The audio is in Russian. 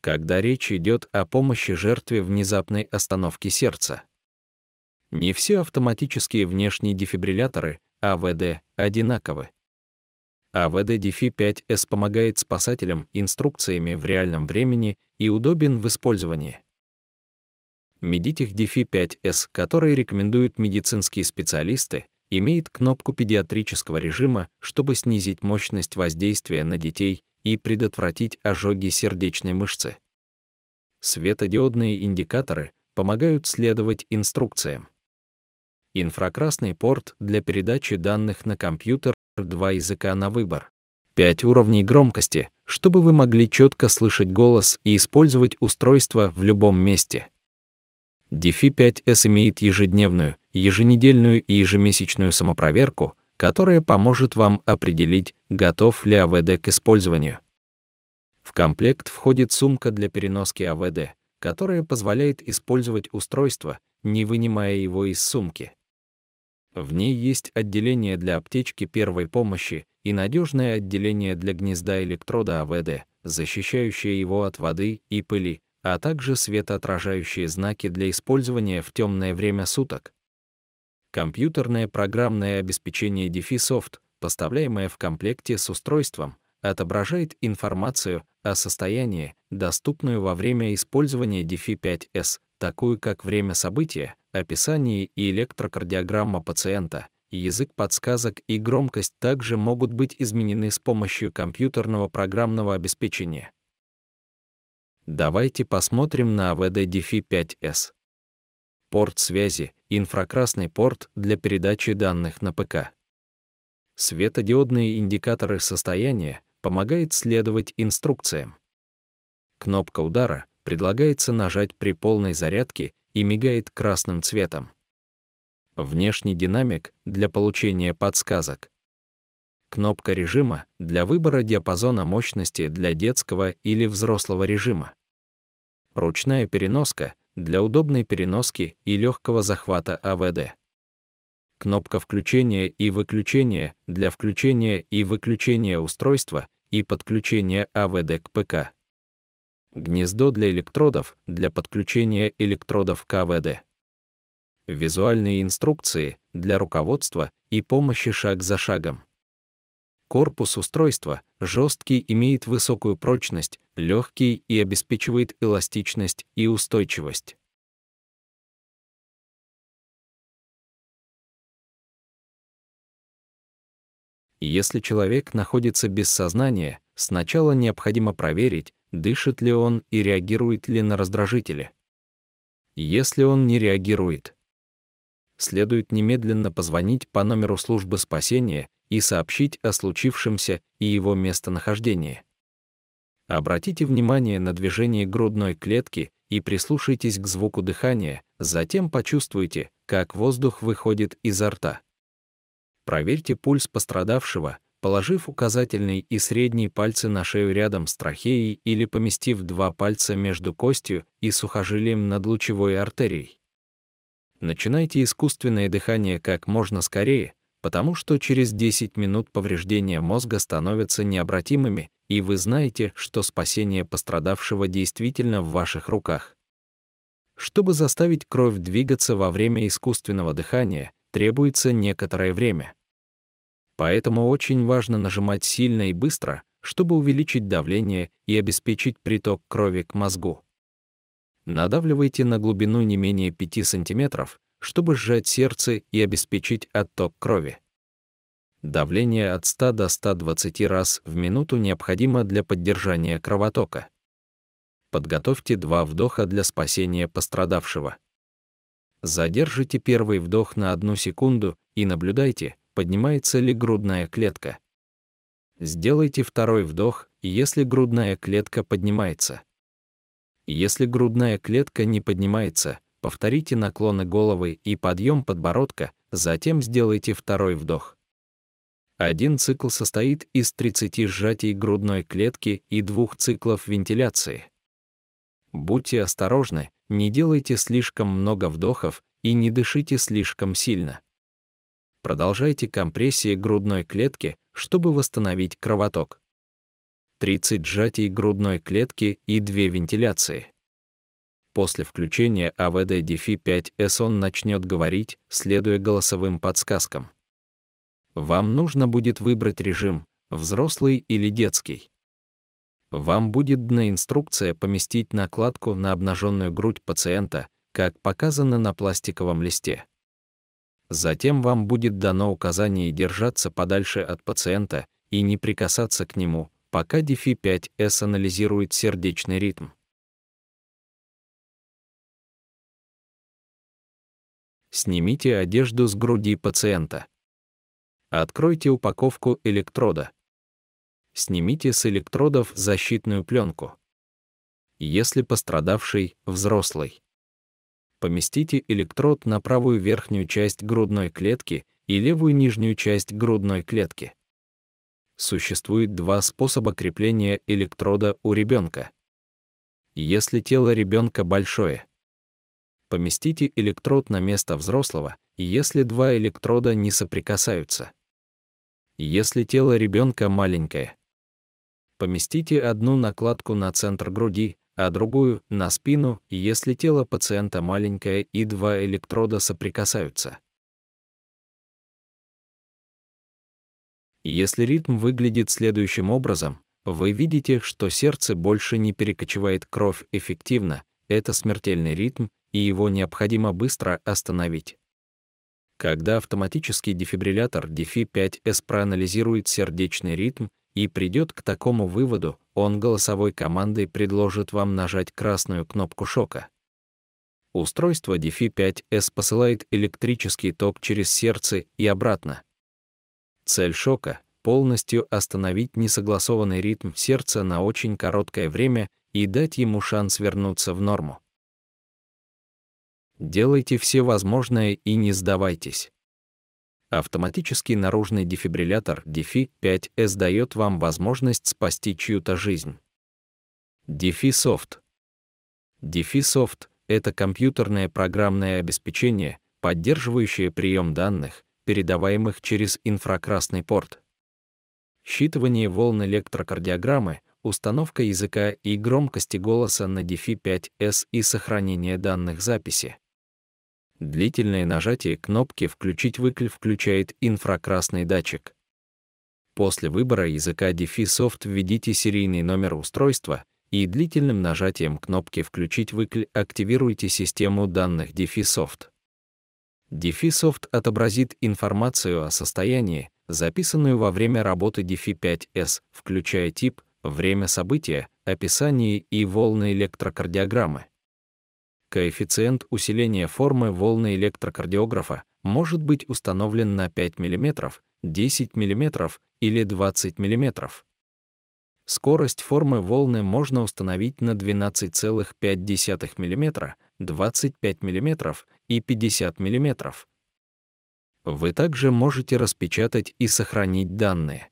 когда речь идет о помощи жертве внезапной остановки сердца. Не все автоматические внешние дефибрилляторы АВД одинаковы. авд Defi 5 s помогает спасателям инструкциями в реальном времени и удобен в использовании. Медитих Defi 5 s который рекомендуют медицинские специалисты, имеет кнопку педиатрического режима, чтобы снизить мощность воздействия на детей и предотвратить ожоги сердечной мышцы. Светодиодные индикаторы помогают следовать инструкциям. Инфракрасный порт для передачи данных на компьютер, два языка на выбор. пять уровней громкости, чтобы вы могли четко слышать голос и использовать устройство в любом месте. DeFi 5S имеет ежедневную, еженедельную и ежемесячную самопроверку, которое поможет вам определить, готов ли АВД к использованию. В комплект входит сумка для переноски АВД, которая позволяет использовать устройство, не вынимая его из сумки. В ней есть отделение для аптечки первой помощи и надежное отделение для гнезда электрода АВД, защищающее его от воды и пыли, а также светоотражающие знаки для использования в темное время суток. Компьютерное программное обеспечение DefiSoft, поставляемое в комплекте с устройством, отображает информацию о состоянии, доступную во время использования DeFi-5S, такую как время события, описание и электрокардиограмма пациента. Язык подсказок и громкость также могут быть изменены с помощью компьютерного программного обеспечения. Давайте посмотрим на AVD DeFi 5S. Порт связи инфракрасный порт для передачи данных на ПК. Светодиодные индикаторы состояния помогают следовать инструкциям. Кнопка удара предлагается нажать при полной зарядке и мигает красным цветом. Внешний динамик для получения подсказок. Кнопка режима для выбора диапазона мощности для детского или взрослого режима. Ручная переноска для удобной переноски и легкого захвата АВД. Кнопка включения и выключения для включения и выключения устройства и подключения АВД к ПК. Гнездо для электродов для подключения электродов к АВД. Визуальные инструкции для руководства и помощи шаг за шагом. Корпус устройства, жесткий имеет высокую прочность, легкий и обеспечивает эластичность и устойчивость. Если человек находится без сознания, сначала необходимо проверить, дышит ли он и реагирует ли на раздражители. Если он не реагирует, следует немедленно позвонить по номеру службы спасения и сообщить о случившемся и его местонахождении. Обратите внимание на движение грудной клетки и прислушайтесь к звуку дыхания, затем почувствуйте, как воздух выходит изо рта. Проверьте пульс пострадавшего, положив указательный и средний пальцы на шею рядом с трахеей или поместив два пальца между костью и сухожилием над лучевой артерией. Начинайте искусственное дыхание как можно скорее, потому что через 10 минут повреждения мозга становятся необратимыми, и вы знаете, что спасение пострадавшего действительно в ваших руках. Чтобы заставить кровь двигаться во время искусственного дыхания, требуется некоторое время. Поэтому очень важно нажимать сильно и быстро, чтобы увеличить давление и обеспечить приток крови к мозгу. Надавливайте на глубину не менее 5 сантиметров чтобы сжать сердце и обеспечить отток крови. Давление от 100 до 120 раз в минуту необходимо для поддержания кровотока. Подготовьте два вдоха для спасения пострадавшего. Задержите первый вдох на одну секунду и наблюдайте, поднимается ли грудная клетка. Сделайте второй вдох, если грудная клетка поднимается. Если грудная клетка не поднимается, Повторите наклоны головы и подъем подбородка, затем сделайте второй вдох. Один цикл состоит из 30 сжатий грудной клетки и двух циклов вентиляции. Будьте осторожны, не делайте слишком много вдохов и не дышите слишком сильно. Продолжайте компрессии грудной клетки, чтобы восстановить кровоток. 30 сжатий грудной клетки и 2 вентиляции. После включения AVD DeFi 5S он начнет говорить, следуя голосовым подсказкам. Вам нужно будет выбрать режим «взрослый» или «детский». Вам будет дна инструкция поместить накладку на обнаженную грудь пациента, как показано на пластиковом листе. Затем вам будет дано указание держаться подальше от пациента и не прикасаться к нему, пока DeFi 5S анализирует сердечный ритм. Снимите одежду с груди пациента. Откройте упаковку электрода. Снимите с электродов защитную пленку. Если пострадавший взрослый. Поместите электрод на правую верхнюю часть грудной клетки и левую нижнюю часть грудной клетки. Существует два способа крепления электрода у ребенка. Если тело ребенка большое, Поместите электрод на место взрослого, если два электрода не соприкасаются. Если тело ребенка маленькое. Поместите одну накладку на центр груди, а другую — на спину, если тело пациента маленькое и два электрода соприкасаются. Если ритм выглядит следующим образом, вы видите, что сердце больше не перекочевает кровь эффективно, это смертельный ритм, и его необходимо быстро остановить. Когда автоматический дефибриллятор DeFi-5S проанализирует сердечный ритм и придет к такому выводу, он голосовой командой предложит вам нажать красную кнопку шока. Устройство DeFi-5S посылает электрический ток через сердце и обратно. Цель шока — полностью остановить несогласованный ритм сердца на очень короткое время и дать ему шанс вернуться в норму. Делайте все возможное и не сдавайтесь. Автоматический наружный дефибриллятор DeFi-5S дает вам возможность спасти чью-то жизнь. DeFi-Soft DeFi-Soft — это компьютерное программное обеспечение, поддерживающее прием данных, передаваемых через инфракрасный порт. Считывание волн электрокардиограммы, установка языка и громкости голоса на DeFi-5S и сохранение данных записи. Длительное нажатие кнопки «Включить выкль» включает инфракрасный датчик. После выбора языка DefiSoft введите серийный номер устройства и длительным нажатием кнопки «Включить выкль» активируйте систему данных DefiSoft. DefiSoft отобразит информацию о состоянии, записанную во время работы DeFi-5S, включая тип, время события, описание и волны электрокардиограммы. Коэффициент усиления формы волны электрокардиографа может быть установлен на 5 мм, 10 мм или 20 мм. Скорость формы волны можно установить на 12,5 мм, 25 мм и 50 мм. Вы также можете распечатать и сохранить данные.